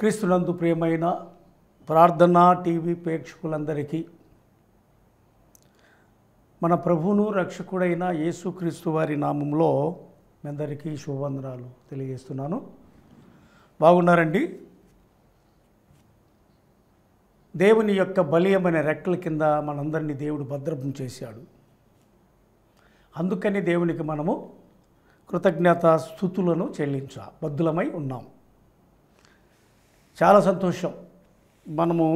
క్రీస్తులందు ప్రియమైన ప్రార్థన టీవీ ప్రేక్షకులందరికీ మన ప్రభువును రక్షకుడైన యేసుక్రీస్తు వారి నామంలో మీ అందరికీ శుభవందనాలు తెలియజేస్తున్నాను బాగున్నారండి దేవుని యొక్క బలీయమైన రెక్కల కింద మనందరినీ దేవుడు భద్రపం చేశాడు అందుకని దేవునికి మనము కృతజ్ఞత స్థుతులను చెల్లించ బద్దులమై ఉన్నాము చాలా సంతోషం మనము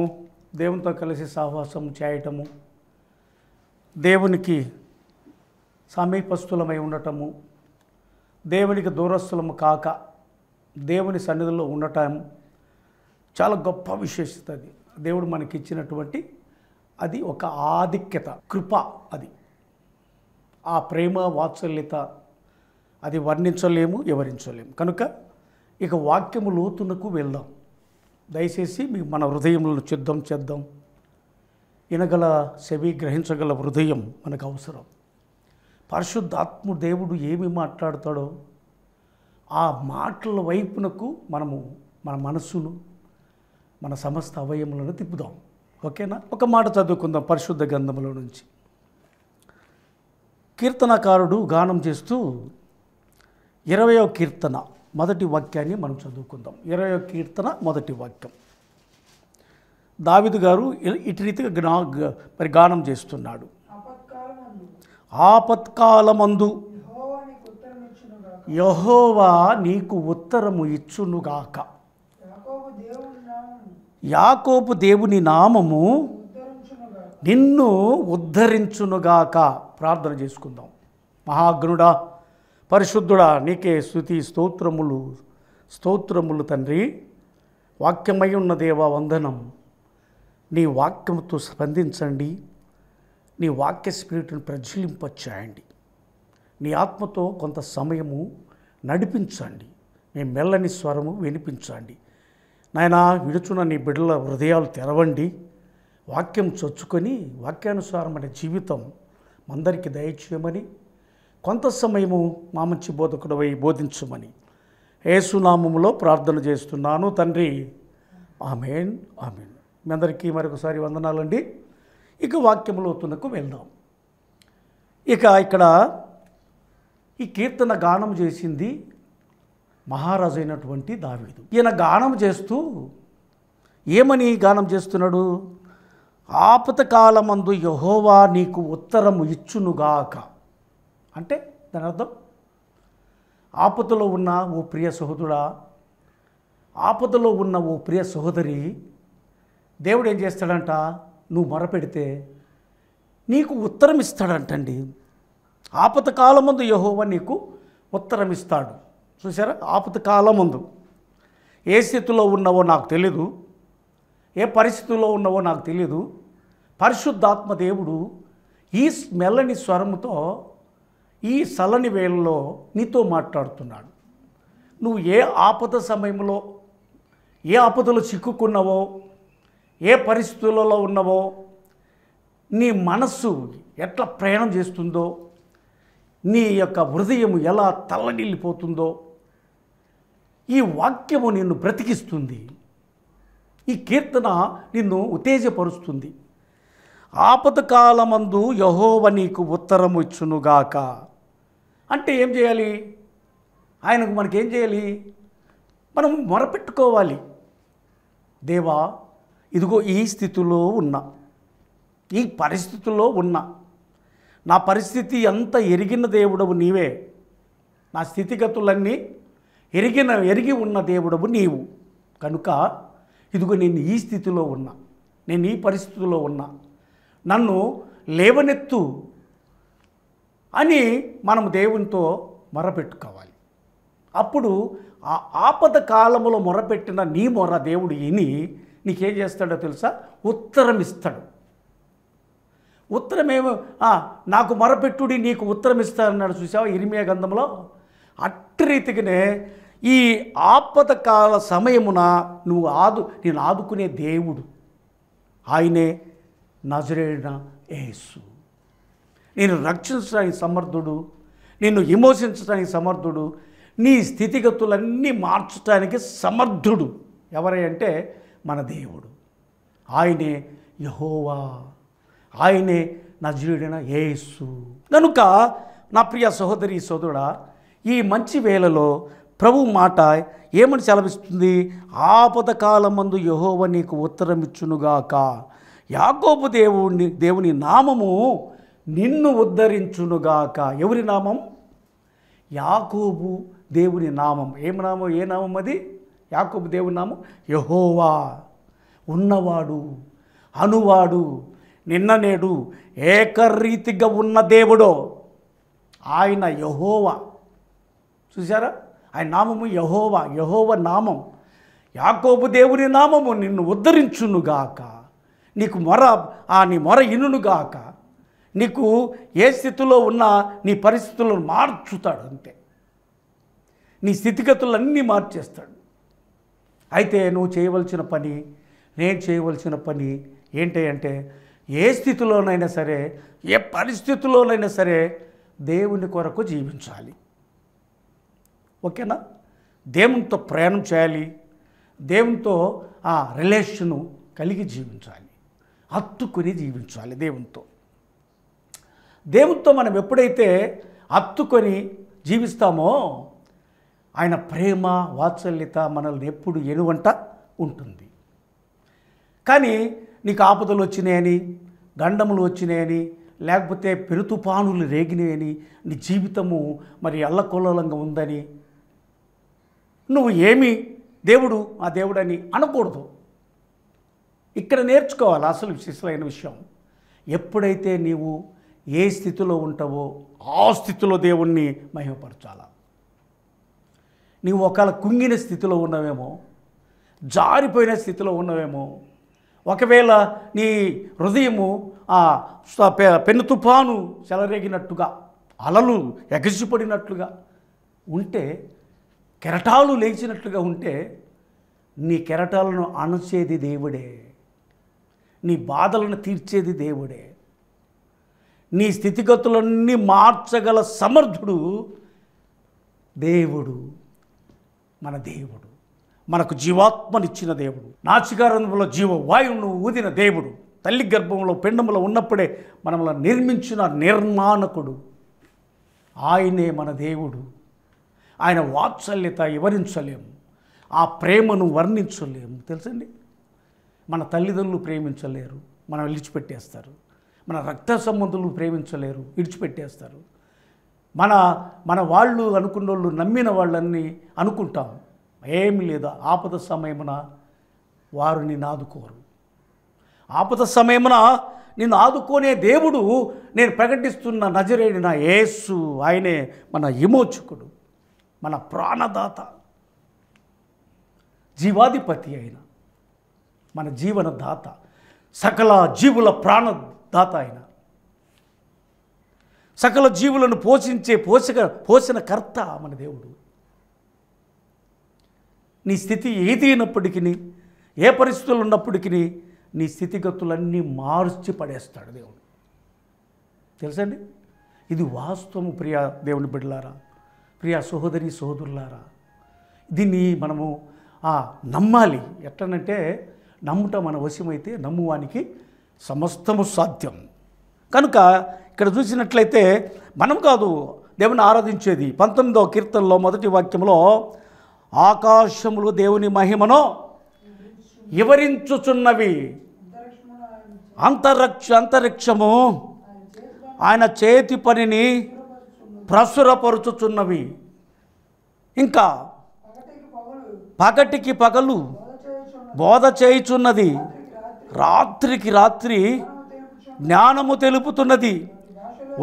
దేవునితో కలిసి సహవాసం చేయటము దేవునికి సమీపస్థులమై ఉండటము దేవునికి దూరస్థులము కాక దేవుని సన్నిధిలో ఉండటం చాలా గొప్ప విశేషత అది దేవుడు మనకి ఇచ్చినటువంటి అది ఒక ఆధిక్యత కృప అది ఆ ప్రేమ వాత్సల్యత అది వర్ణించలేము వివరించలేము కనుక ఇక వాక్యము లోతునకు వెళ్దాం దయచేసి మీ మన హృదయములను చిద్ధం చేద్దాం వినగల చెవి గ్రహించగల హృదయం మనకు అవసరం ఆత్మ దేవుడు ఏమి మాట్లాడతాడో ఆ మాటల వైపునకు మనము మన మనస్సును మన సమస్త అవయములను తిప్పుదాం ఓకేనా ఒక మాట చదువుకుందాం పరిశుద్ధ గ్రంథంలో నుంచి కీర్తనకారుడు గానం చేస్తూ ఇరవయో కీర్తన మొదటి వాక్యాన్ని మనం చదువుకుందాం ఇరవై కీర్తన మొదటి వాక్యం దావిదు గారు ఇటు రీతిగా జ్ఞా మరి గానం చేస్తున్నాడు ఆపత్కాలమందు యహోవా నీకు ఉత్తరము ఇచ్చునుగాక యాకోపు దేవుని నామము నిన్ను ఉద్ధరించునుగాక ప్రార్థన చేసుకుందాం మహాగ్నుడా పరిశుద్ధుడా నీకే స్థుతి స్తోత్రములు స్తోత్రములు తండ్రి వాక్యమై ఉన్న దేవ వందనం నీ వాక్యంతో స్పందించండి నీ వాక్య స్పిరిట్ను ప్రజ్వలింపచ్చేయండి నీ ఆత్మతో కొంత సమయము నడిపించండి మీ మెల్లని స్వరము వినిపించండి నాయన విడుచున్న నీ బిడ్డల హృదయాలు తెరవండి వాక్యం చొచ్చుకొని వాక్యానుసారమైన జీవితం అందరికీ దయచేయమని కొంత సమయము మా మంచి బోధకుడవై బోధించుమని ఏసునామములో ప్రార్థన చేస్తున్నాను తండ్రి ఆమెన్ ఆమెన్ మీ అందరికీ మరొకసారి వందనాలండి ఇక వాక్యములోతునకు వెళ్దాం ఇక ఇక్కడ ఈ కీర్తన గానం చేసింది మహారాజు అయినటువంటి దావీదు ఈయన గానం చేస్తూ ఏమని గానం చేస్తున్నాడు ఆపతకాలమందు యహోవా నీకు ఉత్తరము ఇచ్చునుగాక అంటే దాని అర్థం ఆపదలో ఉన్న ఓ ప్రియ సహోదరుడా ఆపదలో ఉన్న ఓ ప్రియ సహోదరి దేవుడు ఏం చేస్తాడంట నువ్వు మొరపెడితే నీకు ఉత్తరం ఇస్తాడంటండి ఆపద కాలముందు యహోవ నీకు ఉత్తరం ఇస్తాడు చూసారా ఆపద ముందు ఏ స్థితిలో ఉన్నావో నాకు తెలీదు ఏ పరిస్థితుల్లో ఉన్నావో నాకు తెలీదు పరిశుద్ధాత్మ దేవుడు ఈ మెల్లని స్వరంతో ఈ సలని వేళలో నీతో మాట్లాడుతున్నాడు నువ్వు ఏ ఆపద సమయంలో ఏ ఆపదలు చిక్కుకున్నావో ఏ పరిస్థితులలో ఉన్నావో నీ మనస్సు ఎట్లా ప్రయాణం చేస్తుందో నీ యొక్క హృదయం ఎలా తల్లనిల్లిపోతుందో ఈ వాక్యము నిన్ను బ్రతికిస్తుంది ఈ కీర్తన నిన్ను ఉత్తేజపరుస్తుంది ఆపదకాలమందు యహోవ నీకు ఉత్తరముచ్చునుగాక అంటే ఏం చేయాలి ఆయనకు మనకేం చేయాలి మనం మొరపెట్టుకోవాలి దేవా ఇదిగో ఈ స్థితిలో ఉన్నా ఈ పరిస్థితుల్లో ఉన్నా నా పరిస్థితి ఎంత ఎరిగిన దేవుడవు నీవే నా స్థితిగతులన్నీ ఎరిగిన ఎరిగి ఉన్న దేవుడవు నీవు కనుక ఇదిగో నేను ఈ స్థితిలో ఉన్నా నేను ఈ పరిస్థితిలో ఉన్నా నన్ను లేవనెత్తు అని మనం దేవునితో మొరపెట్టుకోవాలి అప్పుడు ఆ ఆపద కాలములో మొరపెట్టిన నీ మొర దేవుడు ఇని నీకేం చేస్తాడో తెలుసా ఉత్తరం ఇస్తాడు ఉత్తరమేమో నాకు మొరపెట్టుడి నీకు ఉత్తరం ఇస్తానన్నాడు చూసావా ఇరిమే గంధంలో అట్టరీతిగానే ఈ ఆపద కాల సమయమున నువ్వు ఆదు నేను ఆదుకునే దేవుడు ఆయనే నజరేడిన యేసు నేను రక్షించడానికి సమర్థుడు నిన్ను విమోచించడానికి సమర్థుడు నీ స్థితిగతులన్నీ మార్చడానికి సమర్థుడు ఎవరై అంటే మన దేవుడు ఆయనే యహోవా ఆయనే నజరేడిన యేసు కనుక నా ప్రియ సహోదరి సోదరుడా ఈ మంచి వేళలో ప్రభు మాట ఏమని సెలవిస్తుంది ఆపద మందు యహోవ నీకు ఉత్తరం ఇచ్చునుగాక యాకోబు దేవుని దేవుని నామము నిన్ను ఉద్ధరించునుగాక ఎవరి నామం యాకోబు దేవుని నామం ఏం నామం ఏ నామం అది యాకోబు దేవుని నామం యహోవా ఉన్నవాడు అనువాడు నిన్న నేడు ఏకరీతిగా ఉన్న దేవుడో ఆయన యహోవా చూసారా ఆయన నామము యహోవా యహోవ నామం యాకోబు దేవుని నామము నిన్ను ఉద్ధరించునుగాక నీకు మొర ఆ నీ మొర ఇనుగాక నీకు ఏ స్థితిలో ఉన్నా నీ పరిస్థితులను మార్చుతాడు అంతే నీ స్థితిగతులన్నీ మార్చేస్తాడు అయితే నువ్వు చేయవలసిన పని నేను చేయవలసిన పని ఏంటి అంటే ఏ స్థితిలోనైనా సరే ఏ పరిస్థితుల్లోనైనా సరే దేవుని కొరకు జీవించాలి ఓకేనా దేవునితో ప్రయాణం చేయాలి దేవునితో ఆ రిలేషను కలిగి జీవించాలి అత్తుకుని జీవించాలి దేవునితో దేవునితో మనం ఎప్పుడైతే హత్తుకొని జీవిస్తామో ఆయన ప్రేమ వాత్సల్యత మనల్ని ఎప్పుడు ఎనువంట ఉంటుంది కానీ నీకు ఆపదలు వచ్చినాయని గండములు వచ్చినాయని లేకపోతే పెరుతుపానులు రేగినాయని నీ జీవితము మరి అల్లకొల్లోలంగా ఉందని నువ్వు ఏమి దేవుడు ఆ దేవుడని అనకూడదు ఇక్కడ నేర్చుకోవాలి అసలు విశేషమైన విషయం ఎప్పుడైతే నీవు ఏ స్థితిలో ఉంటావో ఆ స్థితిలో దేవుణ్ణి మహిమపరచాల నీవు ఒకవేళ కుంగిన స్థితిలో ఉన్నవేమో జారిపోయిన స్థితిలో ఉన్నవేమో ఒకవేళ నీ హృదయము ఆ తుఫాను చెలరేగినట్టుగా అలలు ఎగసిపడినట్లుగా ఉంటే కెరటాలు లేచినట్లుగా ఉంటే నీ కెరటాలను అణచేది దేవుడే నీ బాధలను తీర్చేది దేవుడే నీ స్థితిగతులన్నీ మార్చగల సమర్థుడు దేవుడు మన దేవుడు మనకు జీవాత్మనిచ్చిన దేవుడు జీవ జీవవాయువును ఊదిన దేవుడు తల్లి గర్భంలో పెండములో ఉన్నప్పుడే మనముల నిర్మించిన నిర్మాణకుడు ఆయనే మన దేవుడు ఆయన వాత్సల్యత వివరించలేము ఆ ప్రేమను వర్ణించలేము తెలుసండి మన తల్లిదండ్రులు ప్రేమించలేరు మనం విడిచిపెట్టేస్తారు మన రక్త సంబంధులు ప్రేమించలేరు విడిచిపెట్టేస్తారు మన మన వాళ్ళు అనుకున్న వాళ్ళు నమ్మిన వాళ్ళని అనుకుంటాం ఏమి లేదు ఆపద సమయమున వారు నిన్ను ఆదుకోరు ఆపద సమయమున నిన్ను ఆదుకునే దేవుడు నేను ప్రకటిస్తున్న నజరేడి నా యేసు ఆయనే మన విమోచకుడు మన ప్రాణదాత జీవాధిపతి అయిన మన జీవనదాత సకల జీవుల ప్రాణదాత ఆయన సకల జీవులను పోషించే పోషక పోషణ కర్త మన దేవుడు నీ స్థితి ఏది అయినప్పటికీ ఏ పరిస్థితులు ఉన్నప్పటికీ నీ స్థితిగతులన్నీ మార్చి పడేస్తాడు దేవుడు తెలుసండి ఇది వాస్తవం ప్రియా దేవుని బిడ్డలారా ప్రియా సహోదరి సహోదరులారా దీన్ని మనము నమ్మాలి ఎట్లనంటే నమ్ముట మన వశమైతే నమ్మువానికి సమస్తము సాధ్యం కనుక ఇక్కడ చూసినట్లయితే మనం కాదు దేవుని ఆరాధించేది పంతొమ్మిదో కీర్తనలో మొదటి వాక్యంలో ఆకాశములు దేవుని మహిమను వివరించుచున్నవి అంతరిక్ష అంతరిక్షము ఆయన చేతి పనిని ప్రసురపరుచుచున్నవి ఇంకా పగటికి పగలు బోధ చేయుచున్నది రాత్రికి రాత్రి జ్ఞానము తెలుపుతున్నది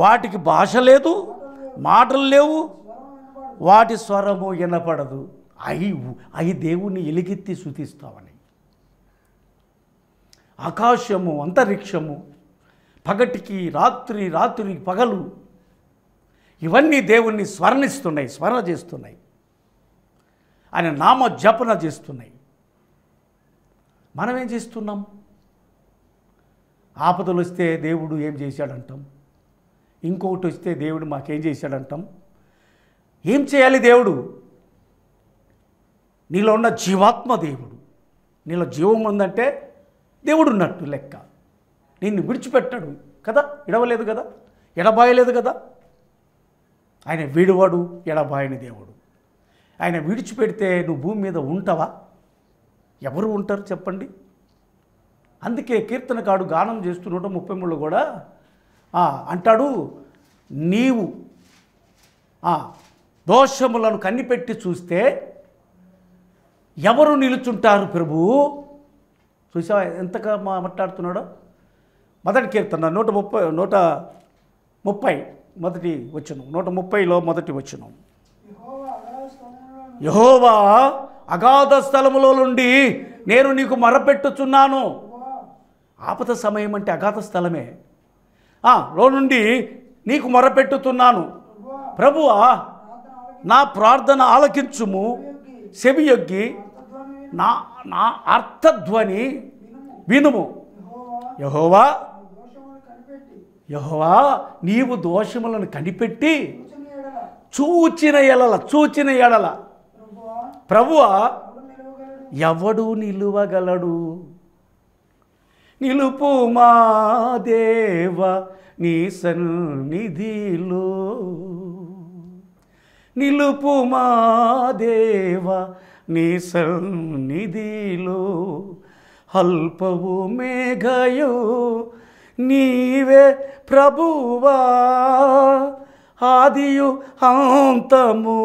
వాటికి భాష లేదు మాటలు లేవు వాటి స్వరము వినపడదు అయి అయి దేవుని ఎలిగెత్తి శుతిస్తామని ఆకాశము అంతరిక్షము పగటికి రాత్రి రాత్రి పగలు ఇవన్నీ దేవుణ్ణి స్వర్ణిస్తున్నాయి స్మరణ చేస్తున్నాయి ఆయన నామ జపన చేస్తున్నాయి మనం ఏం చేస్తున్నాం ఆపదలు వస్తే దేవుడు ఏం చేశాడంటాం ఇంకొకటి వస్తే దేవుడు మాకేం చేశాడంటాం ఏం చేయాలి దేవుడు నీలో ఉన్న జీవాత్మ దేవుడు నీలో జీవం ఉందంటే దేవుడు ఉన్నట్టు లెక్క నిన్ను విడిచిపెట్టాడు కదా ఎడవలేదు కదా ఎడబాయలేదు కదా ఆయన వీడువాడు ఎడబాయని దేవుడు ఆయన విడిచిపెడితే నువ్వు భూమి మీద ఉంటావా ఎవరు ఉంటారు చెప్పండి అందుకే కీర్తనకాడు గానం చేస్తున్నట ముప్పై మూడులో కూడా అంటాడు నీవు దోషములను కన్నిపెట్టి చూస్తే ఎవరు నిలుచుంటారు ప్రభు చూసావా ఎంతగా మా మాట్లాడుతున్నాడో మొదటి కీర్తన నూట ముప్పై నూట ముప్పై మొదటి వచ్చినాం నూట ముప్పైలో మొదటి వచ్చినాం యహోవా అగాధ స్థలములో నుండి నేను నీకు మరపెట్టుచున్నాను ఆపద సమయం అంటే అగాధ స్థలమే లో నుండి నీకు మొరపెట్టుతున్నాను ప్రభువ నా ప్రార్థన ఆలకించుము సెవియొగ్గి నా నా అర్థధ్వని వినుము యహోవా యహోవా నీవు దోషములను కనిపెట్టి చూచిన ఎడల చూచిన ఎడల ప్రభువ ఎవడు నిలువగలడు నిలుపుమా దేవ నీ సన్నిధిలో నిలుపుమా దేవ నీ సన్నిధిలో అల్పవు మేఘయో నీవే ప్రభువా ఆదియు అంతము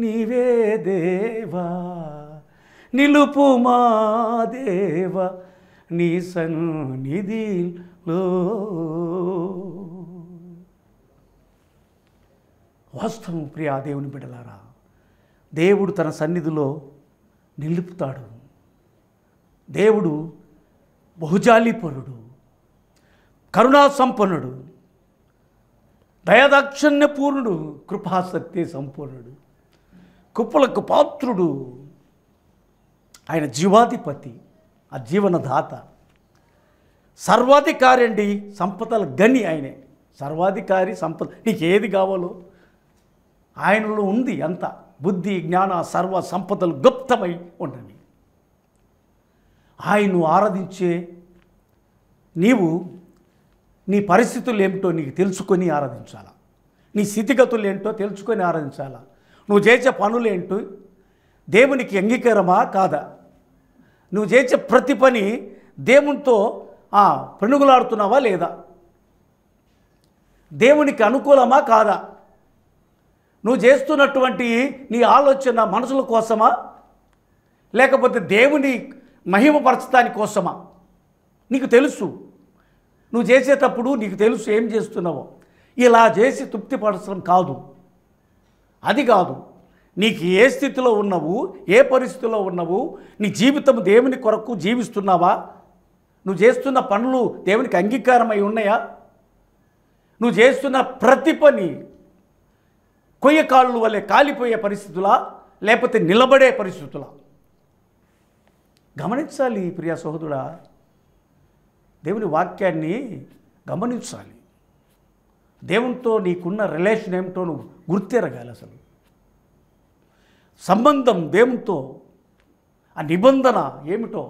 నీవే దేవా మా దేవ నీ నిధి వాస్తవం ప్రియా దేవుని బిడలారా దేవుడు తన సన్నిధిలో నిలుపుతాడు దేవుడు బహుజాలిపరుడు కరుణా సంపన్నుడు దయదాక్షణ్యపూర్ణుడు పూర్ణుడు కృపాసక్తి సంపూర్ణుడు కుప్పలకు పాత్రుడు ఆయన జీవాధిపతి ఆ జీవనదాత సర్వాధికారి అండి సంపదల గని ఆయనే సర్వాధికారి సంపద నీకు ఏది కావాలో ఆయనలో ఉంది అంత బుద్ధి జ్ఞాన సర్వ సంపదలు గుప్తమై ఉన్నవి ఆయన్ను ఆరాధించే నీవు నీ పరిస్థితులు ఏమిటో నీకు తెలుసుకొని ఆరాధించాలా నీ స్థితిగతులు ఏంటో తెలుసుకొని ఆరాధించాలా నువ్వు చేసే పనులేంటి దేవునికి అంగీకారమా కాదా నువ్వు చేసే ప్రతి పని దేవునితో పెనుగులాడుతున్నావా లేదా దేవునికి అనుకూలమా కాదా నువ్వు చేస్తున్నటువంటి నీ ఆలోచన మనసుల కోసమా లేకపోతే దేవుని మహిమపరచడానికి కోసమా నీకు తెలుసు నువ్వు చేసేటప్పుడు నీకు తెలుసు ఏం చేస్తున్నావో ఇలా చేసి తృప్తిపరచడం కాదు అది కాదు నీకు ఏ స్థితిలో ఉన్నావు ఏ పరిస్థితిలో ఉన్నావు నీ జీవితం దేవుని కొరకు జీవిస్తున్నావా నువ్వు చేస్తున్న పనులు దేవునికి అంగీకారమై ఉన్నాయా నువ్వు చేస్తున్న ప్రతి పని కొయ్య కాళ్ళు వలె కాలిపోయే పరిస్థితులా లేకపోతే నిలబడే పరిస్థితులా గమనించాలి ప్రియా సోదరుడా దేవుని వాక్యాన్ని గమనించాలి దేవునితో నీకున్న రిలేషన్ ఏమిటో నువ్వు గుర్తెరగాలి అసలు సంబంధం దేవునితో ఆ నిబంధన ఏమిటో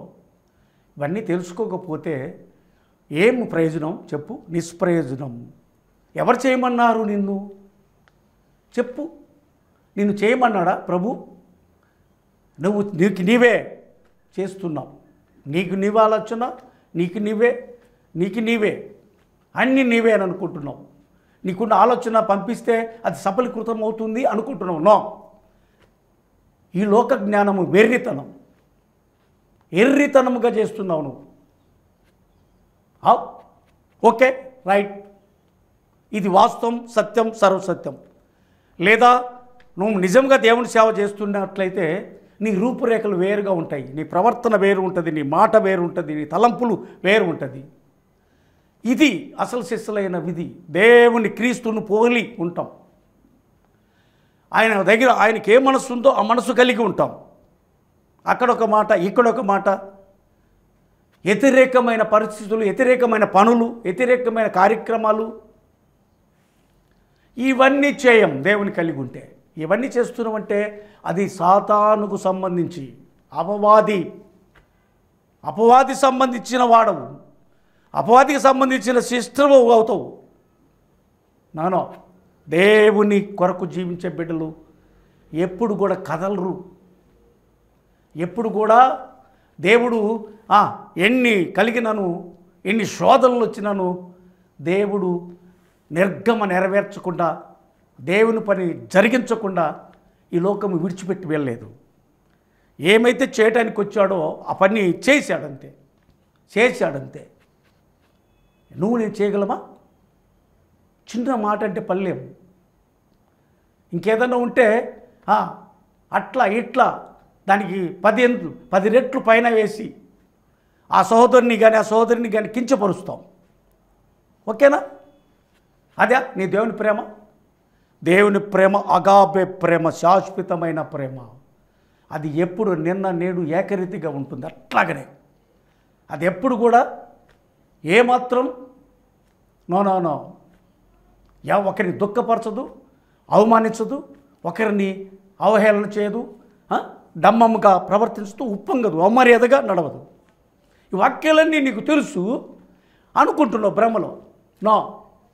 ఇవన్నీ తెలుసుకోకపోతే ఏం ప్రయోజనం చెప్పు నిష్ప్రయోజనం ఎవరు చేయమన్నారు నిన్ను చెప్పు నిన్ను చేయమన్నాడా ప్రభు నువ్వు నీకు నీవే చేస్తున్నావు నీకు నీవే ఆలోచన నీకు నీవే నీకు నీవే అన్ని నీవే అని అనుకుంటున్నావు నీకున్న ఆలోచన పంపిస్తే అది సఫలీకృతం అవుతుంది అనుకుంటున్నావు నో ఈ లోక జ్ఞానము వెర్రితనం ఎర్రితనముగా చేస్తున్నావు నువ్వు ఓకే రైట్ ఇది వాస్తవం సత్యం సర్వసత్యం లేదా నువ్వు నిజంగా దేవుని సేవ చేస్తున్నట్లయితే నీ రూపురేఖలు వేరుగా ఉంటాయి నీ ప్రవర్తన వేరు ఉంటుంది నీ మాట వేరు ఉంటుంది నీ తలంపులు వేరు ఉంటుంది ఇది అసలు శిస్సులైన విధి దేవుని క్రీస్తును పోలి ఉంటాం ఆయన దగ్గర ఆయనకి ఏ మనసు ఉందో ఆ మనసు కలిగి ఉంటాం అక్కడొక మాట ఇక్కడొక మాట వ్యతిరేకమైన పరిస్థితులు వ్యతిరేకమైన పనులు వ్యతిరేకమైన కార్యక్రమాలు ఇవన్నీ చేయం దేవుని కలిగి ఉంటే ఇవన్నీ చేస్తున్నామంటే అది సాతానుకు సంబంధించి అపవాది అపవాది సంబంధించిన వాడవు అపవాదికి సంబంధించిన సిస్టము అవుతావు నాన్న దేవుని కొరకు జీవించే బిడ్డలు ఎప్పుడు కూడా కదలరు ఎప్పుడు కూడా దేవుడు ఎన్ని కలిగినను ఎన్ని శోధనలు వచ్చినను దేవుడు నిర్గమ నెరవేర్చకుండా దేవుని పని జరిగించకుండా ఈ లోకము విడిచిపెట్టి వెళ్ళలేదు ఏమైతే చేయటానికి వచ్చాడో ఆ పని చేశాడంతే చేశాడంతే నువ్వు నేను చేయగలమా చిన్న మాట అంటే పల్లెం ఇంకేదన్నా ఉంటే అట్లా ఇట్లా దానికి పది పది రెట్లు పైన వేసి ఆ సహోదరుని కానీ ఆ సహోదరిని కానీ కించపరుస్తాం ఓకేనా అదే నీ దేవుని ప్రేమ దేవుని ప్రేమ అగాబే ప్రేమ శాశ్వతమైన ప్రేమ అది ఎప్పుడు నిన్న నేడు ఏకరీతిగా ఉంటుంది అట్లాగనే అది ఎప్పుడు కూడా ఏమాత్రం నో నో నో యా ఒకరిని దుఃఖపరచదు అవమానించదు ఒకరిని అవహేళన చేయదు డమ్మమ్మగా ప్రవర్తించదు ఉప్పొంగదు అమర్యాదగా నడవదు ఈ వాక్యాలన్నీ నీకు తెలుసు అనుకుంటున్నావు భ్రమలో నో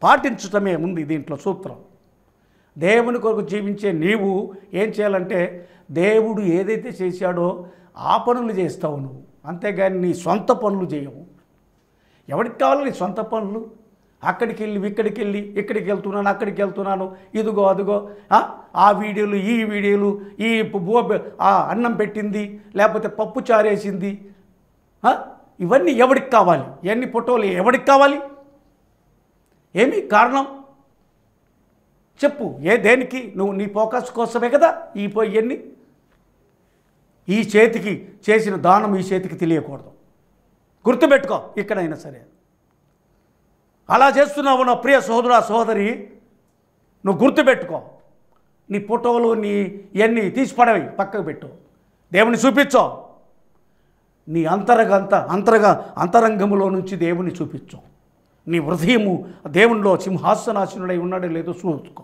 పాటించటమే ఉంది దీంట్లో సూత్రం దేవుని కొరకు జీవించే నీవు ఏం చేయాలంటే దేవుడు ఏదైతే చేశాడో ఆ పనులు చేస్తావు నువ్వు అంతేగాని నీ సొంత పనులు చేయవు ఎవరికి కావాలి నీ సొంత పనులు అక్కడికి వెళ్ళి ఇక్కడికి వెళ్ళి ఇక్కడికి వెళ్తున్నాను అక్కడికి వెళ్తున్నాను ఇదిగో అదిగో ఆ వీడియోలు ఈ వీడియోలు ఈ బో అన్నం పెట్టింది లేకపోతే పప్పు చారేసింది ఇవన్నీ ఎవడికి కావాలి ఇవన్నీ ఫోటోలు ఎవడికి కావాలి ఏమి కారణం చెప్పు ఏ దేనికి నువ్వు నీ ఫోకస్ కోసమే కదా ఈ పోయి ఈ చేతికి చేసిన దానం ఈ చేతికి తెలియకూడదు గుర్తుపెట్టుకో ఇక్కడైనా సరే అలా చేస్తున్నావు నా ప్రియ ఆ సోదరి నువ్వు గుర్తుపెట్టుకో నీ ఫోటోలు నీ ఇవన్నీ తీసి పడవి పక్కకు పెట్టు దేవుని చూపించో నీ అంతరగ అంత అంతరగా అంతరంగంలో నుంచి దేవుని చూపించు నీ హృదయము దేవునిలో సింహాసనాశనుడై ఉన్నాడో లేదో చూసుకో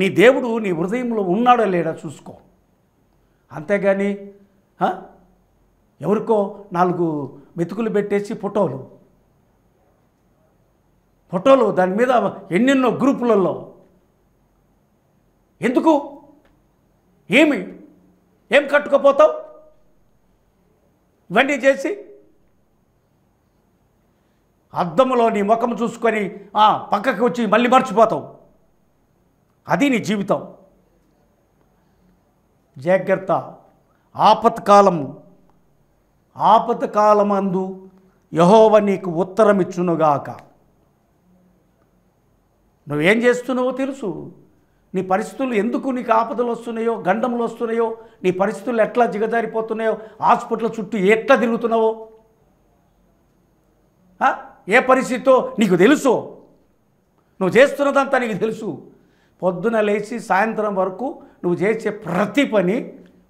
నీ దేవుడు నీ హృదయంలో ఉన్నాడో లేడా చూసుకో అంతేగాని ఎవరికో నాలుగు మెతుకులు పెట్టేసి ఫోటోలు ఫోటోలు దాని మీద ఎన్నెన్నో గ్రూపులలో ఎందుకు ఏమి ఏం కట్టుకోపోతావు ఇవన్నీ చేసి అద్దంలో నీ ముఖం చూసుకొని పక్కకి వచ్చి మళ్ళీ మర్చిపోతావు అది నీ జీవితం జాగ్రత్త ఆపత్కాలము ఆపత్కాలమందు యహోవ నీకు ఉత్తరమిచ్చునుగాక నువ్వేం చేస్తున్నావో తెలుసు నీ పరిస్థితులు ఎందుకు నీకు ఆపదలు వస్తున్నాయో గండంలు వస్తున్నాయో నీ పరిస్థితులు ఎట్లా జిగజారిపోతున్నాయో హాస్పిటల్ చుట్టూ ఎట్లా తిరుగుతున్నావో ఏ పరిస్థితితో నీకు తెలుసు నువ్వు చేస్తున్నదంతా నీకు తెలుసు పొద్దున లేచి సాయంత్రం వరకు నువ్వు చేసే ప్రతి పని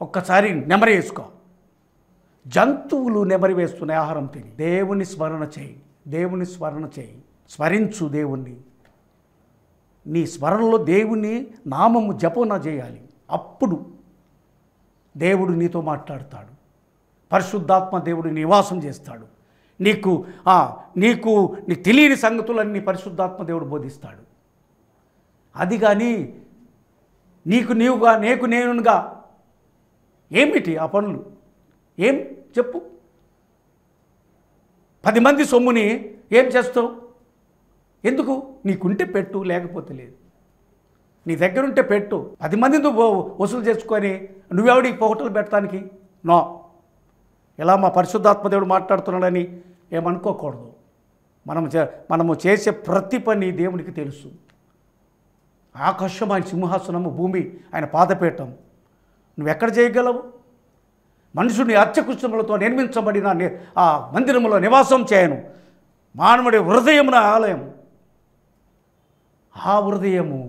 ఒక్కసారి నెమరి వేసుకో జంతువులు నెమరి వేస్తున్నాయి ఆహారం తిని దేవుని స్మరణ చేయి దేవుని స్మరణ చేయి స్మరించు దేవుణ్ణి నీ స్మరణలో దేవుని నామము జపన చేయాలి అప్పుడు దేవుడు నీతో మాట్లాడతాడు పరిశుద్ధాత్మ దేవుడు నివాసం చేస్తాడు నీకు నీకు నీకు తెలియని సంగతులన్నీ పరిశుద్ధాత్మ దేవుడు బోధిస్తాడు అది కానీ నీకు నీవుగా నీకు నేనుగా ఏమిటి ఆ పనులు ఏం చెప్పు పది మంది సొమ్ముని ఏం చేస్తావు ఎందుకు నీకుంటే పెట్టు లేకపోతే లేదు నీ దగ్గరుంటే పెట్టు పది మందిని వసూలు చేసుకొని నువ్వెవడి పోగొట్టలు పెట్టడానికి నో ఇలా మా పరిశుద్ధాత్మదేవుడు మాట్లాడుతున్నాడని ఏమనుకోకూడదు మనం మనము చేసే ప్రతి పని దేవునికి తెలుసు ఆకాశం ఆయన సింహాసనము భూమి ఆయన పాదపీఠం నువ్వెక్కడ చేయగలవు మనుషుని అర్చకృష్ణములతో నిర్మించబడిన ఆ మందిరంలో నివాసం చేయను మానవుడి హృదయమున ఆలయం ఆ హృదయము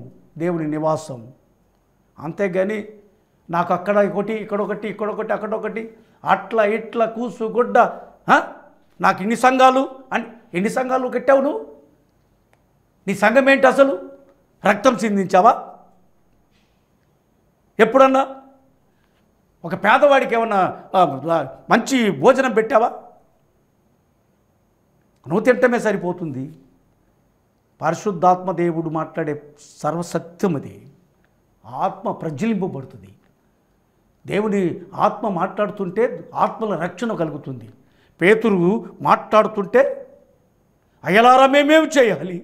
దేవుని నివాసం అంతేగాని నాకు అక్కడ ఒకటి ఇక్కడొకటి ఇక్కడొకటి అక్కడొకటి అట్లా ఇట్లా కూసు గుడ్డ నాకు ఇన్ని సంఘాలు అన్ ఎన్ని సంఘాలు కట్టావు నువ్వు నీ సంఘం ఏంటి అసలు రక్తం చిందించావా ఎప్పుడన్నా ఒక పేదవాడికి ఏమన్నా మంచి భోజనం పెట్టావా నువ్వు తింటమే సరిపోతుంది పరిశుద్ధాత్మ దేవుడు మాట్లాడే సర్వసత్యం అది ఆత్మ ప్రజ్వలింపబడుతుంది దేవుని ఆత్మ మాట్లాడుతుంటే ఆత్మల రక్షణ కలుగుతుంది పేతురు మాట్లాడుతుంటే అయ్యలారా మేమేం చేయాలి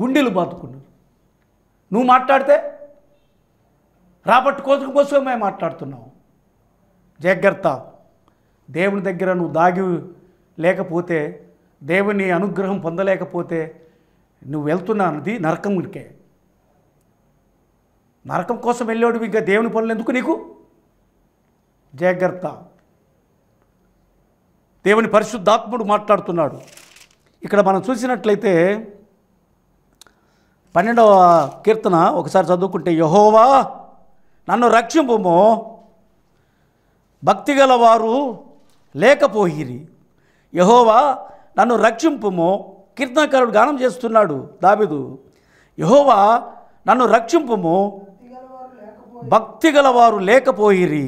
గుండెలు బాదుకున్నారు నువ్వు మాట్లాడితే రాబట్టు కోతుల కోసమే మాట్లాడుతున్నావు జాగ్రత్త దేవుని దగ్గర నువ్వు దాగి లేకపోతే దేవుని అనుగ్రహం పొందలేకపోతే నువ్వు వెళ్తున్నది నరకంకే నరకం కోసం వెళ్ళాడు ఇంకా దేవుని పనులు ఎందుకు నీకు జాగ్రత్త దేవుని పరిశుద్ధాత్ముడు మాట్లాడుతున్నాడు ఇక్కడ మనం చూసినట్లయితే పన్నెండవ కీర్తన ఒకసారి చదువుకుంటే యహోవా నన్ను రక్షింపుము భక్తి గలవారు లేకపోయిరి యహోవా నన్ను రక్షింపుమో కీర్తనకారుడు గానం చేస్తున్నాడు దావిదు యహోవా నన్ను రక్షింపము భక్తి గలవారు లేకపోయిరి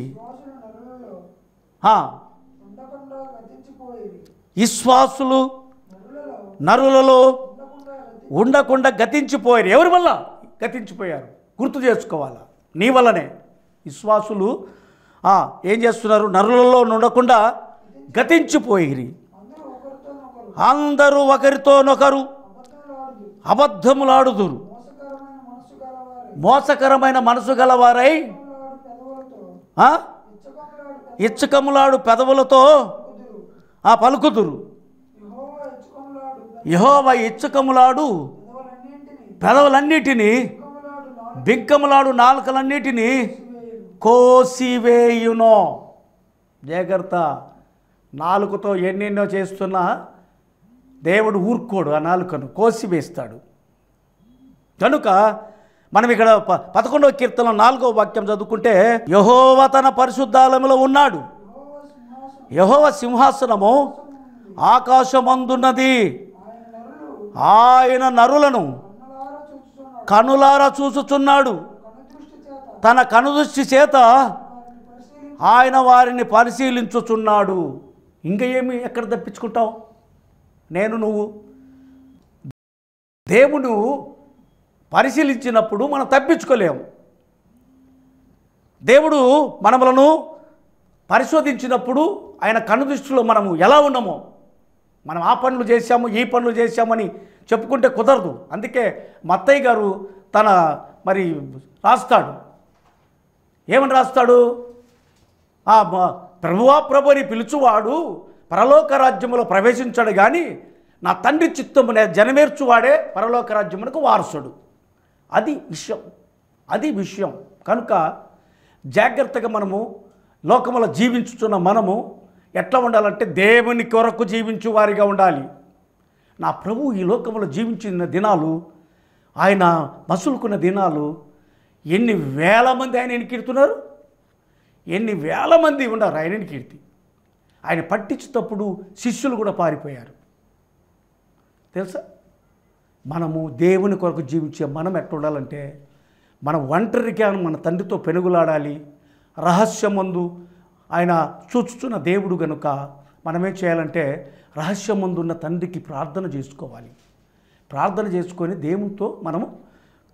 విశ్వాసులు నరులలో ఉండకుండా గతించిపోయారు ఎవరి వల్ల గతించిపోయారు గుర్తు చేసుకోవాల నీ వల్లనే విశ్వాసులు ఏం చేస్తున్నారు నరులలో ఉండకుండా గతించిపోయిరి అందరూ ఒకరితోనొకరు అబద్ధములాడుదురు మోసకరమైన మనసు గలవారై ఇచ్చకములాడు పెదవులతో ఆ పలుకుదురు యహోవ ఇచ్చకములాడు పెదవులన్నిటినీ బింకములాడు నాలుకలన్నిటినీ కోసివేయునో జాగ్రత్త నాలుగుతో ఎన్నెన్నో చేస్తున్నా దేవుడు ఊరుకోడు ఆ నాలుకను కోసివేస్తాడు కనుక మనం ఇక్కడ ప పదకొండవ కీర్తన నాలుగవ వాక్యం చదువుకుంటే యహోవ తన పరిశుద్ధాలములో ఉన్నాడు యహోవ సింహాసనము ఆకాశమందున్నది ఆయన నరులను కనులారా చూసుచున్నాడు తన కనుదృష్టి చేత ఆయన వారిని పరిశీలించుచున్నాడు ఇంకా ఏమి ఎక్కడ తప్పించుకుంటావు నేను నువ్వు దేవుడు పరిశీలించినప్పుడు మనం తప్పించుకోలేము దేవుడు మనములను పరిశోధించినప్పుడు ఆయన కన్ను దృష్టిలో మనము ఎలా ఉన్నామో మనం ఆ పనులు చేశాము ఈ పనులు చేశామని చెప్పుకుంటే కుదరదు అందుకే మత్తయ్య గారు తన మరి రాస్తాడు ఏమని రాస్తాడు ప్రభువా ప్రభు అని పిలుచువాడు పరలోక రాజ్యములో ప్రవేశించాడు కానీ నా తండ్రి చిత్తమునే జనమేర్చువాడే పరలోక రాజ్యమునకు వారసుడు అది విషయం అది విషయం కనుక జాగ్రత్తగా మనము లోకములో జీవించుతున్న మనము ఎట్లా ఉండాలంటే దేవుని కొరకు జీవించు వారిగా ఉండాలి నా ప్రభువు ఈ లోకంలో జీవించిన దినాలు ఆయన మసులుకున్న దినాలు ఎన్ని వేల మంది ఆయన కీర్తున్నారు ఎన్ని వేల మంది ఉన్నారు ఆయన కీర్తి ఆయన పట్టించేటప్పుడు శిష్యులు కూడా పారిపోయారు తెలుసా మనము దేవుని కొరకు జీవించే మనం ఉండాలంటే మన ఒంటరికే మన తండ్రితో పెనుగులాడాలి రహస్యమందు ఆయన చూచుచున్న దేవుడు గనుక మనమేం చేయాలంటే ఉన్న తండ్రికి ప్రార్థన చేసుకోవాలి ప్రార్థన చేసుకొని దేవునితో మనము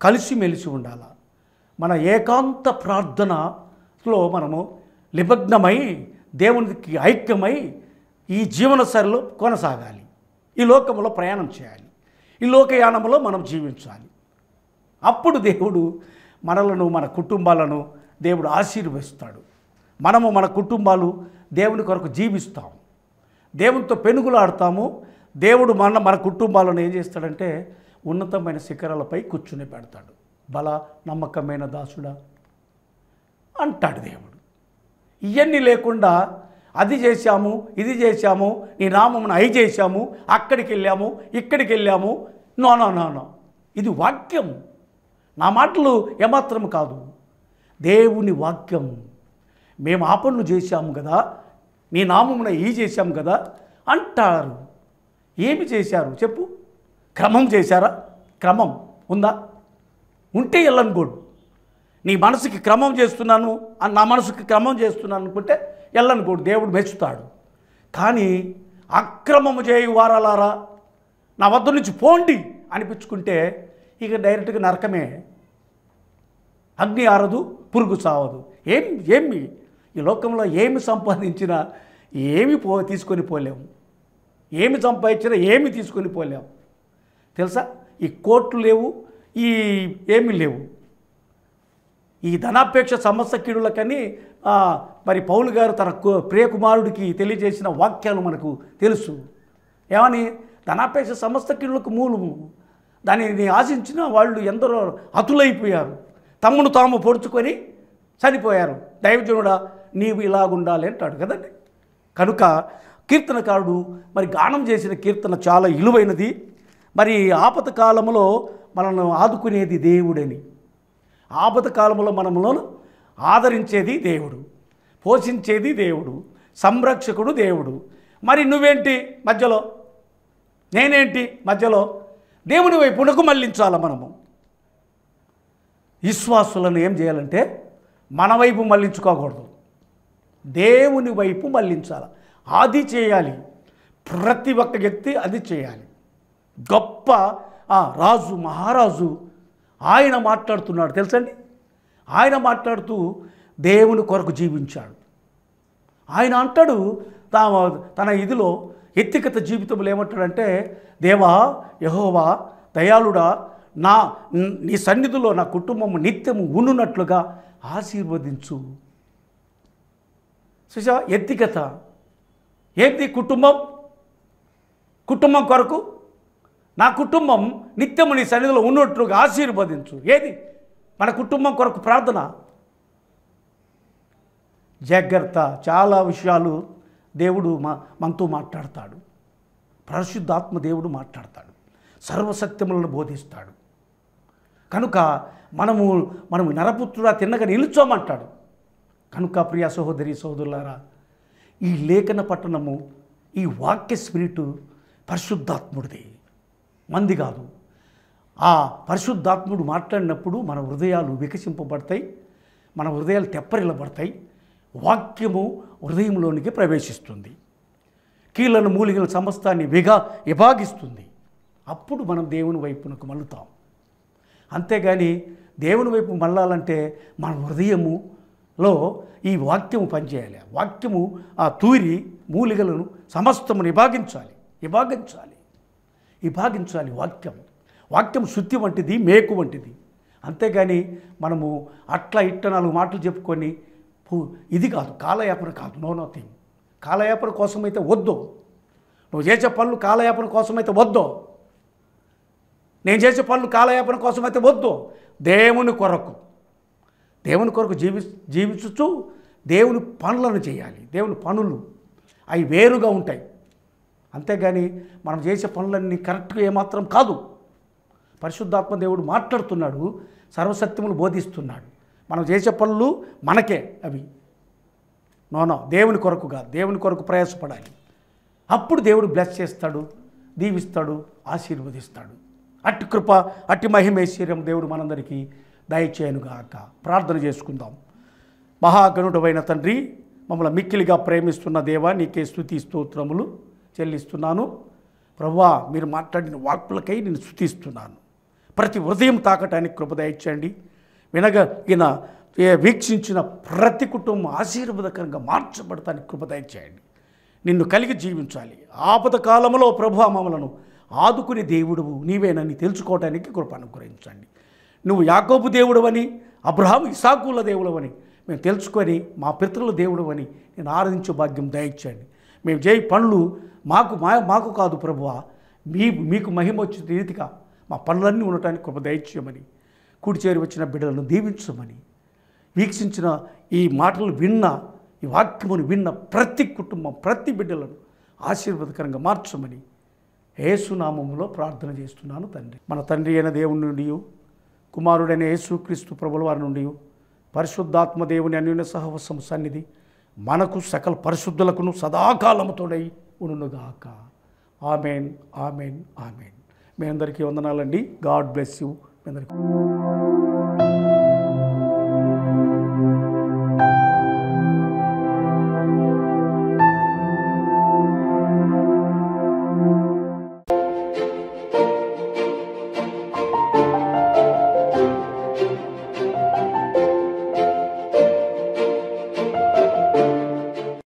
కలిసిమెలిసి ఉండాలి మన ఏకాంత ప్రార్థనలో మనము నిమగ్నమై దేవునికి ఐక్యమై ఈ జీవనశైలిలో కొనసాగాలి ఈ లోకంలో ప్రయాణం చేయాలి ఈ లోకయానంలో మనం జీవించాలి అప్పుడు దేవుడు మనలను మన కుటుంబాలను దేవుడు ఆశీర్వదిస్తాడు మనము మన కుటుంబాలు దేవుని కొరకు జీవిస్తాము దేవునితో పెనుగులాడతాము దేవుడు మన మన కుటుంబాలను ఏం చేస్తాడంటే ఉన్నతమైన శిఖరాలపై కూర్చుని పెడతాడు బల నమ్మకమైన దాసుడా అంటాడు దేవుడు ఇవన్నీ లేకుండా అది చేశాము ఇది చేశాము నీ నామమును అయి చేశాము అక్కడికి వెళ్ళాము ఇక్కడికి వెళ్ళాము నో నో నో నో ఇది వాక్యం నా మాటలు ఏమాత్రం కాదు దేవుని వాక్యం మేము ఆపన్ను చేశాము కదా నీ నామమున ఈ చేశాము కదా అంటారు ఏమి చేశారు చెప్పు క్రమం చేశారా క్రమం ఉందా ఉంటే వెళ్ళనుకోడు నీ మనసుకి క్రమం చేస్తున్నాను నా మనసుకి క్రమం చేస్తున్నాను అనుకుంటే ఎల్లనుకోడు దేవుడు మెచ్చుతాడు కానీ అక్రమము చేయు వారాలారా నా వద్ద నుంచి పోండి అనిపించుకుంటే ఇక డైరెక్ట్గా నరకమే అగ్ని ఆరదు పురుగు చావదు ఏం ఏమి ఈ లోకంలో ఏమి సంపాదించినా ఏమి పో తీసుకొని పోలేము ఏమి సంపాదించినా ఏమి తీసుకొని పోలేము తెలుసా ఈ కోట్లు లేవు ఈ ఏమీ లేవు ఈ ధనాపేక్ష సమస్య కీడులకని మరి పౌలు గారు తన ప్రియకుమారుడికి తెలియజేసిన వాక్యాలు మనకు తెలుసు ఏమని ధనాపేక్ష సమస్త కీడులకు మూలము దానిని ఆశించిన వాళ్ళు ఎందరో అతులైపోయారు తమ్మును తాము పొడుచుకొని చనిపోయారు దైవజనుడా నీవు ఇలాగుండాలి అంటాడు కదండి కనుక కీర్తనకారుడు మరి గానం చేసిన కీర్తన చాలా ఇలువైనది మరి ఆపత కాలంలో మనల్ని ఆదుకునేది దేవుడని ఆపద కాలంలో మనములను ఆదరించేది దేవుడు పోషించేది దేవుడు సంరక్షకుడు దేవుడు మరి నువ్వేంటి మధ్యలో నేనేంటి మధ్యలో దేవుని వైపునకు మళ్ళించాల మనము విశ్వాసులను ఏం చేయాలంటే మన వైపు మళ్ళించుకోకూడదు దేవుని వైపు మళ్ళించాలి అది చేయాలి ప్రతి ఒక్క వ్యక్తి అది చేయాలి గొప్ప రాజు మహారాజు ఆయన మాట్లాడుతున్నాడు తెలుసండి ఆయన మాట్లాడుతూ దేవుని కొరకు జీవించాడు ఆయన అంటాడు తా తన ఇదిలో వ్యక్తిగత జీవితంలో ఏమంటాడంటే దేవా యహోవా దయాళుడా నా నీ సన్నిధిలో నా కుటుంబం నిత్యము ఉండునట్లుగా ఆశీర్వదించు చూసా వ్యక్తిగత ఏంటి కుటుంబం కుటుంబం కొరకు నా కుటుంబం నిత్యము నీ సన్నిధిలో ఉన్నట్టుగా ఆశీర్వదించు ఏది మన కుటుంబం కొరకు ప్రార్థన జాగ్రత్త చాలా విషయాలు దేవుడు మా మనతో మాట్లాడతాడు పరిశుద్ధాత్మ దేవుడు మాట్లాడతాడు సర్వసత్యములను బోధిస్తాడు కనుక మనము మనము నరపుత్రుడా తిన్నగా నిలుచోమంటాడు కనుక ప్రియ సహోదరి సహోదరులారా ఈ లేఖన పట్టణము ఈ వాక్య స్పిరిటు పరిశుద్ధాత్ముడిది మంది కాదు ఆ పరిశుద్ధాత్ముడు మాట్లాడినప్పుడు మన హృదయాలు వికసింపబడతాయి మన హృదయాలు తెప్పరిల్లబడతాయి వాక్యము హృదయంలోనికి ప్రవేశిస్తుంది కీళ్ళను మూలిగిన సమస్తాన్ని విగా విభాగిస్తుంది అప్పుడు మనం దేవుని వైపునకు మళ్ళుతాం అంతేగాని దేవుని వైపు మళ్ళాలంటే మన హృదయములో ఈ వాక్యము పనిచేయాలి వాక్యము ఆ తూరి మూలిగలను సమస్తము విభాగించాలి విభాగించాలి విభాగించాలి వాక్యం వాక్యం శుద్ధి వంటిది మేకు వంటిది అంతేగాని మనము అట్లా ఇట్ట నాలుగు మాటలు చెప్పుకొని ఇది కాదు కాలయాపన కాదు నో నో థింగ్ కాలయాపన కోసమైతే వద్దు నువ్వు చేసే పనులు కాలయాపన కోసమైతే వద్దు నేను చేసే పనులు కాలయాపన కోసమైతే వద్దు దేవుని కొరకు దేవుని కొరకు జీవి జీవించు దేవుని పనులను చేయాలి దేవుని పనులు అవి వేరుగా ఉంటాయి అంతేగాని మనం చేసే పనులన్నీ కరెక్ట్గా ఏమాత్రం కాదు పరిశుద్ధాత్మ దేవుడు మాట్లాడుతున్నాడు సర్వసత్యములు బోధిస్తున్నాడు మనం చేసే పనులు మనకే అవి నోనో దేవుని కొరకు కాదు దేవుని కొరకు ప్రయాసపడాలి అప్పుడు దేవుడు బ్లెస్ చేస్తాడు దీవిస్తాడు ఆశీర్వదిస్తాడు అట్టి కృప అట్టి మహిమేశ్వర్యం దేవుడు మనందరికీ దయచేయనుగాక ప్రార్థన చేసుకుందాం మహాగణుడమైన తండ్రి మమ్మల్ని మిక్కిలిగా ప్రేమిస్తున్న దేవా నీకే స్థుతి స్తోత్రములు చెల్లిస్తున్నాను ప్రవ్వా మీరు మాట్లాడిన వాక్కులకై నేను స్థుతిస్తున్నాను ప్రతి ఉదయం తాకటానికి కృపదయించండి ఈయన వీక్షించిన ప్రతి కుటుంబం ఆశీర్వాదకరంగా మార్చబడటానికి కృపదయించేయండి నిన్ను కలిగి జీవించాలి ఆపద కాలంలో ప్రభు మమ్మలను ఆదుకునే దేవుడువు నీవేనని తెలుసుకోవడానికి కృప అనుగ్రహించండి నువ్వు యాకోబు దేవుడవని అబ్రహాం ఇసాకుల దేవుడవని మేము తెలుసుకొని మా పితృల దేవుడవని నేను ఆరాధించే భాగ్యం దయచేయండి మేము జై పనులు మాకు మా మాకు కాదు ప్రభువ మీ మీకు మహిమ వచ్చిన రీతిగా మా పనులన్నీ ఉండటానికి కృప దయచేయమని కూడి చేరి వచ్చిన బిడ్డలను దీవించమని వీక్షించిన ఈ మాటలు విన్న ఈ వాక్యమును విన్న ప్రతి కుటుంబం ప్రతి బిడ్డలను ఆశీర్వాదకరంగా మార్చమని యేసునామంలో ప్రార్థన చేస్తున్నాను తండ్రి మన తండ్రి అయిన దేవుని నుండి కుమారుడైన యేసుక్రీస్తు ప్రభుల వారి నుండి పరిశుద్ధాత్మ దేవుని అన్యున సహవసం సన్నిధి మనకు సకల పరిశుద్ధులకును సదాకాలముతోడై ఉనుగాక ఆమెన్ ఆమెన్ ఆమెన్ మీ అందరికీ వందనాలండి గాడ్ బ్లెస్ యూ మీ అందరికీ